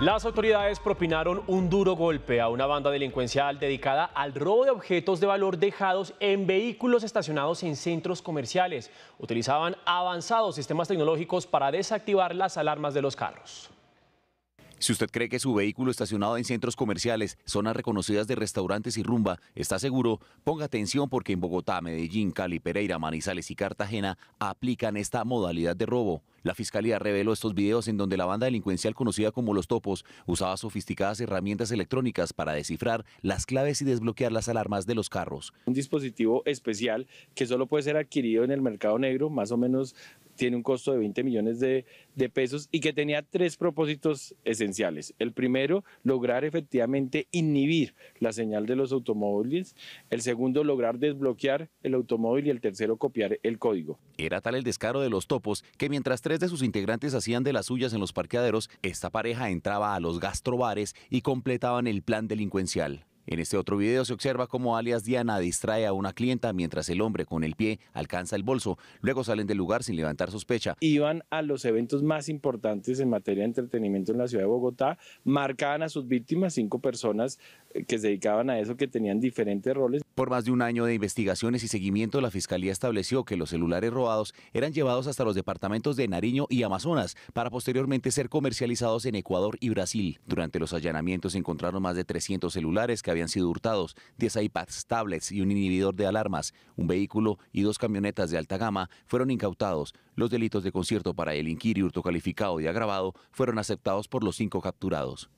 Las autoridades propinaron un duro golpe a una banda delincuencial dedicada al robo de objetos de valor dejados en vehículos estacionados en centros comerciales. Utilizaban avanzados sistemas tecnológicos para desactivar las alarmas de los carros. Si usted cree que su vehículo estacionado en centros comerciales, zonas reconocidas de restaurantes y rumba está seguro, ponga atención porque en Bogotá, Medellín, Cali, Pereira, Manizales y Cartagena aplican esta modalidad de robo. La fiscalía reveló estos videos en donde la banda delincuencial conocida como Los Topos usaba sofisticadas herramientas electrónicas para descifrar las claves y desbloquear las alarmas de los carros. Un dispositivo especial que solo puede ser adquirido en el mercado negro, más o menos tiene un costo de 20 millones de, de, pesos y que tenía tres propósitos esenciales. El primero, lograr efectivamente inhibir la señal de los automóviles. El segundo, lograr desbloquear el automóvil. Y el tercero, copiar el código. Era tal el descaro de los topos que mientras tres de sus integrantes hacían de las suyas en los parqueaderos, esta pareja entraba a los gastrobares y completaban el plan delincuencial. En este otro video se observa cómo alias Diana distrae a una clienta mientras el hombre con el pie alcanza el bolso. Luego salen del lugar sin levantar sospecha. Iban a los eventos más importantes en materia de entretenimiento en la ciudad de Bogotá, marcaban a sus víctimas, cinco personas eh, que se dedicaban a eso, que tenían diferentes roles. Por más de un año de investigaciones y seguimiento, la Fiscalía estableció que los celulares robados eran llevados hasta los departamentos de Nariño y Amazonas para posteriormente ser comercializados en Ecuador y Brasil. Durante los allanamientos se encontraron más de 300 celulares que habían han sido hurtados, 10 iPads, tablets y un inhibidor de alarmas, un vehículo y dos camionetas de alta gama fueron incautados. Los delitos de concierto para el y hurto calificado y agravado fueron aceptados por los cinco capturados.